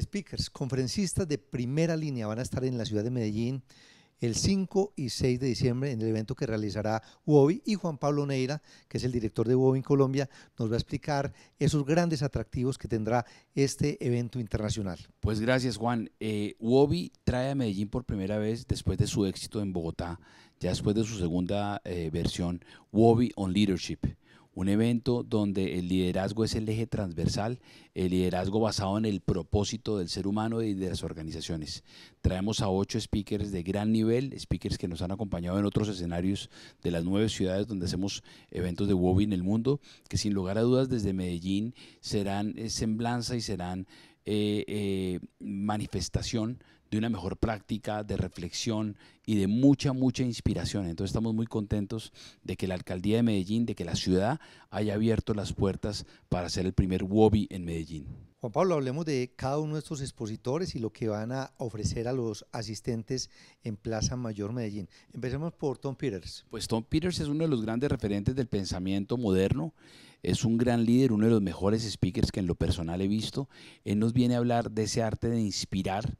speakers, conferencistas de primera línea van a estar en la ciudad de Medellín el 5 y 6 de diciembre en el evento que realizará UOBI y Juan Pablo Neira, que es el director de UOBI en Colombia, nos va a explicar esos grandes atractivos que tendrá este evento internacional. Pues gracias Juan. Eh, UOBI trae a Medellín por primera vez después de su éxito en Bogotá, ya después de su segunda eh, versión, UOBI on Leadership un evento donde el liderazgo es el eje transversal, el liderazgo basado en el propósito del ser humano y de las organizaciones. Traemos a ocho speakers de gran nivel, speakers que nos han acompañado en otros escenarios de las nueve ciudades donde hacemos eventos de Wobby en el mundo, que sin lugar a dudas desde Medellín serán eh, semblanza y serán eh, eh, manifestación de una mejor práctica, de reflexión y de mucha, mucha inspiración. Entonces estamos muy contentos de que la alcaldía de Medellín, de que la ciudad haya abierto las puertas para hacer el primer WOBI en Medellín. Juan Pablo, hablemos de cada uno de estos expositores y lo que van a ofrecer a los asistentes en Plaza Mayor Medellín. Empecemos por Tom Peters. Pues Tom Peters es uno de los grandes referentes del pensamiento moderno, es un gran líder, uno de los mejores speakers que en lo personal he visto. Él nos viene a hablar de ese arte de inspirar,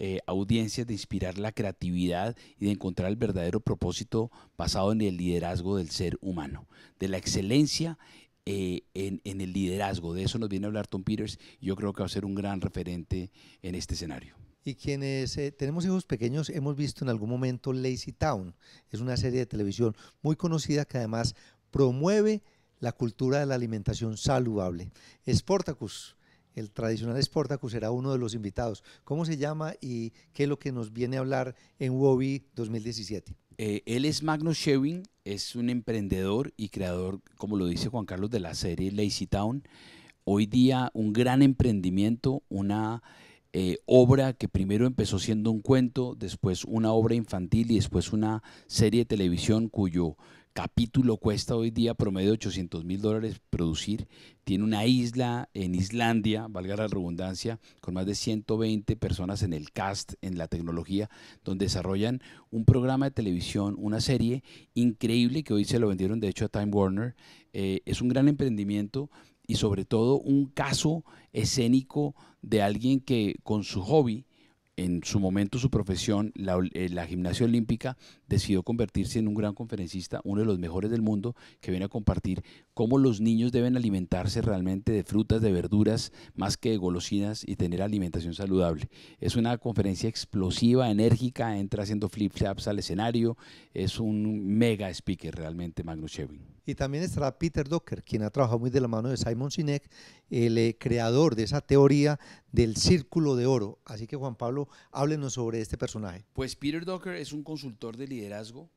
eh, audiencias de inspirar la creatividad y de encontrar el verdadero propósito basado en el liderazgo del ser humano, de la excelencia eh, en, el liderazgo. De eso nos viene a hablar Tom Peters yo creo que va a ser un gran referente en este escenario. Y quienes eh, tenemos hijos pequeños hemos visto en algún momento Lazy Town. Es una serie de televisión muy conocida que además promueve la cultura de la alimentación saludable. Sportacus, el tradicional Sportacus será uno de los invitados. ¿Cómo se llama y qué es lo que nos viene a hablar en WOBI 2017? Eh, él es Magnus Shewin, es un emprendedor y creador, como lo dice Juan Carlos, de la serie Lazy Town. Hoy día un gran emprendimiento, una eh, obra que primero empezó siendo un cuento, después una obra infantil y después una serie de televisión cuyo capítulo cuesta hoy día promedio 800 mil dólares producir. Tiene una isla en Islandia, valga la redundancia, con más de 120 personas en el cast, en la tecnología, donde desarrollan un programa de televisión, una serie increíble que hoy se lo vendieron de hecho a Time Warner. Eh, es un gran emprendimiento y sobre todo un caso escénico de alguien que con su hobby en su momento su profesión, eh, la, gimnasia olímpica, decidió convertirse en un gran conferencista, uno de los mejores del mundo, que viene a compartir cómo los niños deben alimentarse realmente de frutas, de verduras, más que de golosinas y tener alimentación saludable. Es una conferencia explosiva, enérgica, entra haciendo flip-flaps al escenario, es un mega speaker realmente Magnus Shevin. Y también estará Peter Docker, quien ha trabajado muy de la mano de Simon Sinek, el eh, creador de esa teoría del círculo de oro. Así que Juan Pablo, háblenos sobre este personaje. Pues Peter Docker es un consultor de liderazgo,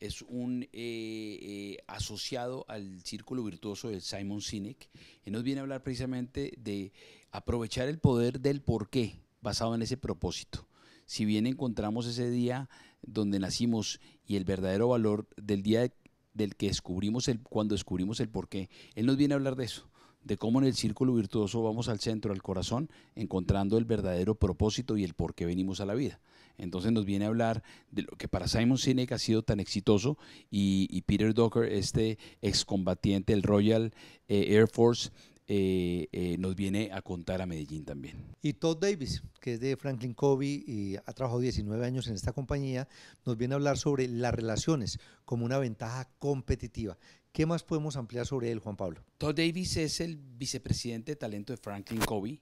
es un eh, eh, asociado al círculo virtuoso de Simon Sinek, y nos viene a hablar precisamente de aprovechar el poder del porqué basado en ese propósito. Si bien encontramos ese día donde nacimos y el verdadero valor del día de del que descubrimos el, cuando descubrimos el porqué. Él nos viene a hablar de eso, de cómo en el círculo virtuoso vamos al centro, al corazón, encontrando el verdadero propósito y el porqué venimos a la vida. Entonces nos viene a hablar de lo que para Simon Sinek ha sido tan exitoso y, y Peter Docker, este excombatiente del Royal eh, Air Force, eh, eh, nos viene a contar a Medellín también. Y Todd Davis, que es de Franklin Covey y ha trabajado 19 años en esta compañía, nos viene a hablar sobre las relaciones como una ventaja competitiva. ¿Qué más podemos ampliar sobre él, Juan Pablo? Todd Davis es el vicepresidente de talento de Franklin Covey.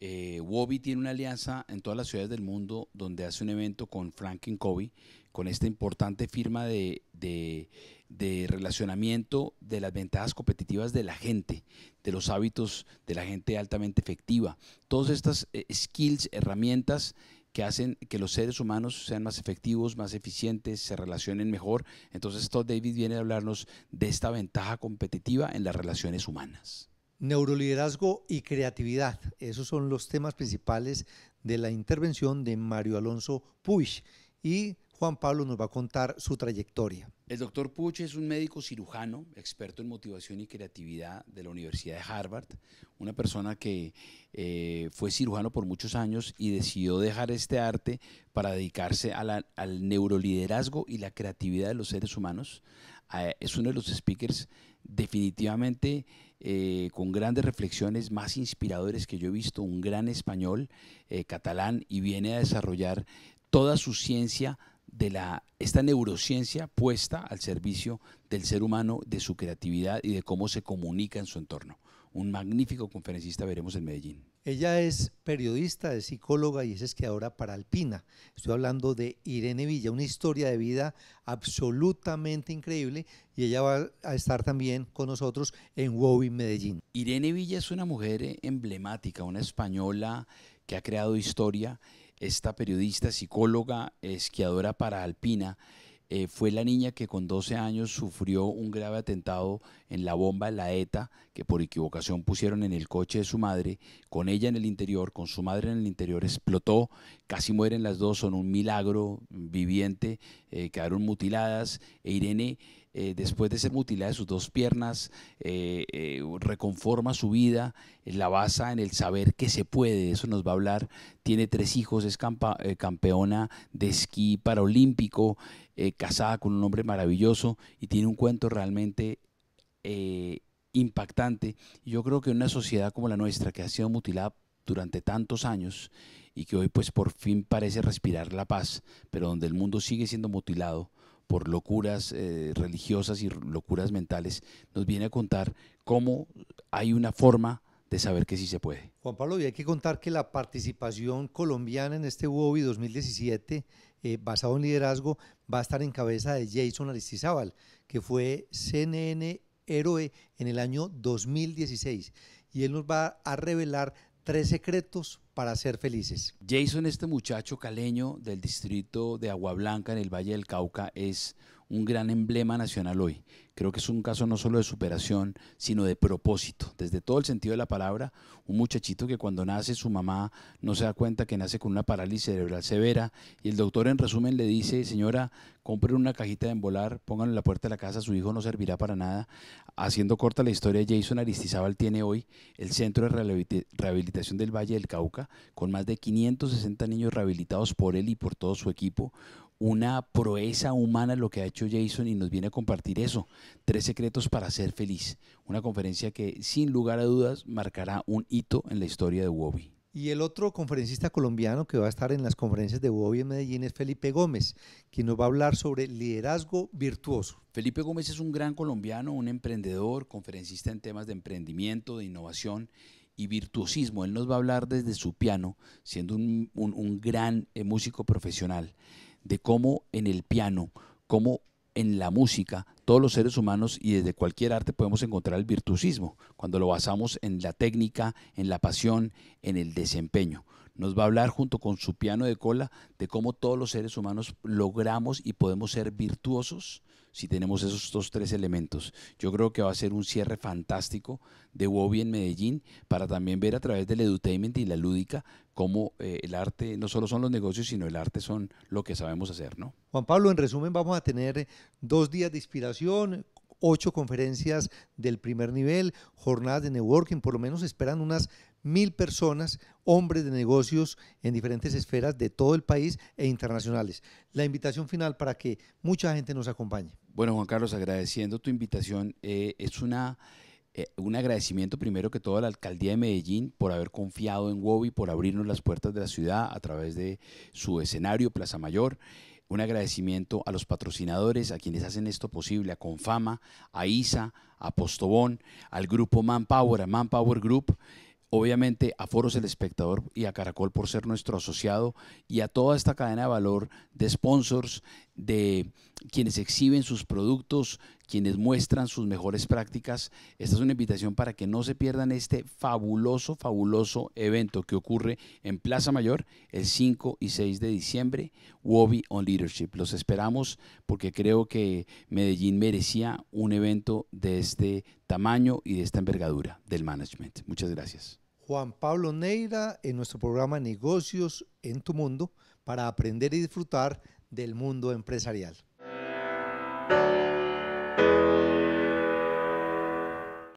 Eh, Wobby tiene una alianza en todas las ciudades del mundo donde hace un evento con Franklin Covey, con esta importante firma de de relacionamiento de las ventajas competitivas de la gente, de los hábitos de la gente altamente efectiva. Todas estas eh, skills, herramientas que hacen que los seres humanos sean más efectivos, más eficientes, se relacionen mejor. Entonces, Todd David viene a hablarnos de esta ventaja competitiva en las relaciones humanas. Neuroliderazgo y creatividad, esos son los temas principales de la intervención de Mario Alonso Puig y Juan Pablo nos va a contar su trayectoria. El doctor Puch es un médico cirujano, experto en motivación y creatividad de la Universidad de Harvard, una persona que eh, fue cirujano por muchos años y decidió dejar este arte para dedicarse al neuroliderazgo y la creatividad de los seres humanos. Ah, es uno de los speakers definitivamente eh, con grandes reflexiones más inspiradores que yo he visto, un gran español, eh, catalán, y viene a desarrollar toda su ciencia de la, esta neurociencia puesta al servicio del ser humano, de su creatividad y de cómo se comunica en su entorno. Un magnífico conferencista veremos en Medellín. Ella es periodista, es psicóloga y es esquiadora para Alpina. Estoy hablando de Irene Villa, una historia de vida absolutamente increíble y ella va a estar también con nosotros en WOWI Medellín. Irene Villa es una mujer eh, emblemática, una española que ha creado historia esta periodista, psicóloga, esquiadora para alpina, eh, fue la niña que con 12 años sufrió un grave atentado en la bomba de la ETA que por equivocación pusieron en el coche de su madre, con ella en el interior, con su madre en el interior, explotó, casi mueren las dos, son un milagro viviente, eh, quedaron mutiladas e Irene eh, después de ser mutilada de sus dos piernas, eh, eh, reconforma su vida, la basa en el saber que se puede, eso nos va a hablar, tiene tres hijos, es campeona de esquí paralímpico, casada con un hombre maravilloso y tiene un cuento realmente impactante. Yo creo que una sociedad como la nuestra, que ha sido mutilada durante tantos años y que hoy pues por fin parece respirar la paz, pero donde el mundo sigue siendo mutilado, por locuras eh, religiosas y locuras mentales, nos viene a contar cómo hay una forma de saber que sí se puede. Juan Pablo, y hay que contar que la participación colombiana en este UOBI 2017, eh, basado en liderazgo, va a estar en cabeza de Jason Aristizábal, que fue CNN héroe en el año 2016. Y él nos va a revelar Tres secretos para ser felices. Jason, este muchacho caleño del distrito de Agua Blanca en el Valle del Cauca, es un gran emblema nacional hoy. Creo que es un caso no solo de superación, sino de propósito. Desde todo el sentido de la palabra, un muchachito que cuando nace su mamá no se da cuenta que nace con una parálisis cerebral severa y el doctor en resumen le dice, señora, compre una cajita de embolar, pónganlo en la puerta de la casa, su hijo no servirá para nada. Haciendo corta la historia, Jason Aristizábal tiene hoy el Centro de Rehabilitación del Valle del Cauca, con más de 560 niños rehabilitados por él y por todo su equipo, una proeza humana lo que ha hecho Jason y nos viene a compartir eso. Tres secretos para ser feliz. Una conferencia que sin lugar a dudas marcará un hito en la historia de Wobby. Y el otro conferencista colombiano que va a estar en las conferencias de Wobby en Medellín es Felipe Gómez, quien nos va a hablar sobre liderazgo virtuoso. Felipe Gómez es un gran colombiano, un emprendedor, conferencista en temas de emprendimiento, de innovación y virtuosismo. Él nos va a hablar desde su piano, siendo un, un, un gran eh, músico profesional de cómo en el piano, cómo en la música, todos los seres humanos y desde cualquier arte podemos encontrar el virtuosismo, cuando lo basamos en la técnica, en la pasión, en el desempeño. Nos va a hablar junto con su piano de cola de cómo todos los seres humanos logramos y podemos ser virtuosos si tenemos esos, dos, tres elementos. Yo creo que va a ser un cierre fantástico de Wobby en Medellín para también ver a través del edutainment y la lúdica cómo eh, el arte no solo son los negocios, sino el arte son lo que sabemos hacer, ¿no? Juan Pablo, en resumen, vamos a tener dos días de inspiración ocho conferencias del primer nivel, jornadas de networking, por lo menos esperan unas mil personas, hombres de negocios en diferentes esferas de todo el país e internacionales. La invitación final para que mucha gente nos acompañe. Bueno, Juan Carlos, agradeciendo tu invitación, eh, es una... Eh, un agradecimiento primero que todo a la alcaldía de Medellín por haber confiado en WOBI, por abrirnos las puertas de la ciudad a través de su escenario Plaza Mayor. Un agradecimiento a los patrocinadores, a quienes hacen esto posible, a Confama, a ISA, a Postobón, al grupo Manpower, a Manpower Group, obviamente a Foros El Espectador y a Caracol por ser nuestro asociado y a toda esta cadena de valor de sponsors, de quienes exhiben sus productos, quienes muestran sus mejores prácticas. Esta es una invitación para que no se pierdan este fabuloso, fabuloso evento que ocurre en Plaza Mayor el 5 y 6 de diciembre, Wobby on Leadership. Los esperamos porque creo que Medellín merecía un evento de este tamaño y de esta envergadura del management. Muchas gracias. Juan Pablo Neira en nuestro programa Negocios en tu Mundo para aprender y disfrutar del mundo empresarial.